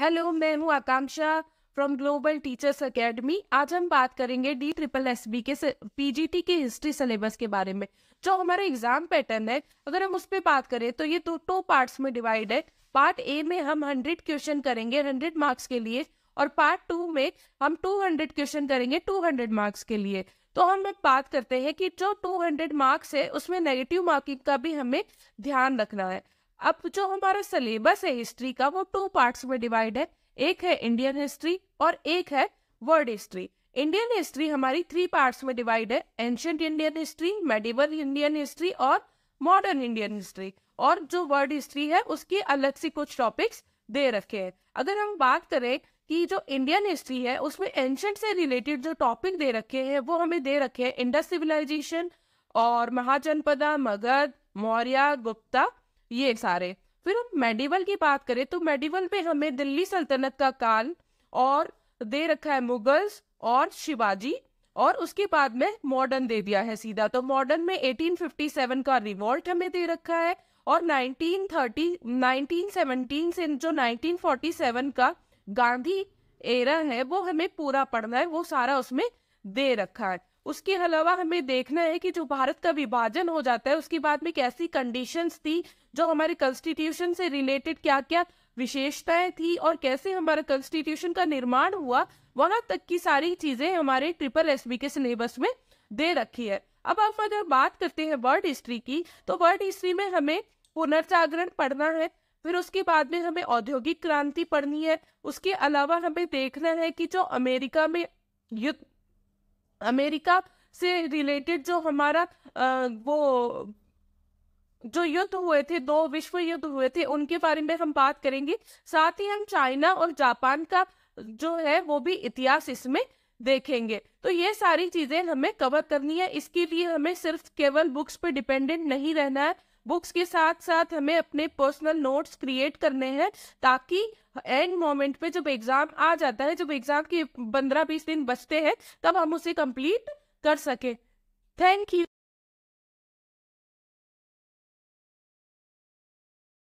hello मैं हूँ Akanksha from global teachers academy आज हम बात करेंगे डी ट्रिपल एस बी के पीजीटी के हिस्ट्री सिलेबस के बारे में जो हमारा एग्जाम पैटर्न है अगर हम उस पर बात करें तो ये दो टो पार्ट्स में डिवाइड है पार्ट ए में हम हंड्रेड क्वेश्चन करेंगे हंड्रेड मार्क्स के लिए और पार्ट टू में हम टू हंड्रेड क्वेश्चन करेंगे टू हंड्रेड मार्क्स के लिए तो हम बात करते हैं कि जो टू हंड्रेड मार्क्स है उसमें नेगेटिव मार्किंग का भी हमें ध्यान रखना है अब जो हमारा सिलेबस है हिस्ट्री का वो टू पार्ट्स में डिवाइड है एक है इंडियन हिस्ट्री और एक है वर्ल्ड हिस्ट्री इंडियन हिस्ट्री हमारी थ्री पार्ट्स में डिवाइड है ancient Indian history medieval Indian history और मॉडर्न इंडियन हिस्ट्री और जो वर्ल्ड हिस्ट्री है उसकी अलग से कुछ टॉपिक्स दे रखे हैं अगर हम बात करें कि जो इंडियन हिस्ट्री है उसमें एंशंट से रिलेटेड जो टॉपिक दे रखे हैं वो हमें दे रखे हैं इंडस सिविलाइजेशन और महाजनपदा मगध मौर्य गुप्ता ये सारे फिर हम मेडिवल की बात करें तो मेडिवल में हमें दिल्ली सल्तनत का काल और दे रखा है मुगल्स और शिवाजी और उसके बाद में मॉडर्न दे दिया है सीधा तो मॉडर्न में 1857 का रिवॉल्ट हमें दे रखा है और 1930 1917 से जो 1947 का गांधी एरा है वो हमें पूरा पढ़ना है वो सारा उसमें दे रखा है उसके अलावा हमें देखना है कि जो भारत का विभाजन हो जाता है उसके बाद में कैसी कंडीशंस थी जो हमारे कॉन्स्टिट्यूशन से रिलेटेड क्या क्या विशेषताएं थी और कैसे हमारा कॉन्स्टिट्यूशन का निर्माण हुआ वहां तक की सारी चीजें हमारे ट्रिपल एस के सिलेबस में दे रखी है अब हम अगर बात करते हैं वर्ल्ड हिस्ट्री की तो वर्ल्ड हिस्ट्री में हमें पुनर्जागरण पढ़ना है फिर उसके बाद में हमें औद्योगिक क्रांति पढ़नी है उसके अलावा हमें देखना है कि जो अमेरिका में युद्ध अमेरिका से रिलेटेड जो हमारा आ, वो जो युद्ध हुए थे दो विश्व युद्ध हुए थे उनके बारे में हम बात करेंगे साथ ही हम चाइना और जापान का जो है वो भी इतिहास इसमें देखेंगे तो ये सारी चीजें हमें कवर करनी है इसके लिए हमें सिर्फ केवल बुक्स पे डिपेंडेंट नहीं रहना है बुक्स के साथ साथ हमें अपने पर्सनल नोट्स क्रिएट करने हैं ताकि एंड मोमेंट पे जब एग्जाम आ जाता है जब एग्जाम के पंद्रह बीस दिन बचते हैं तब हम उसे कंप्लीट कर सके थैंक यू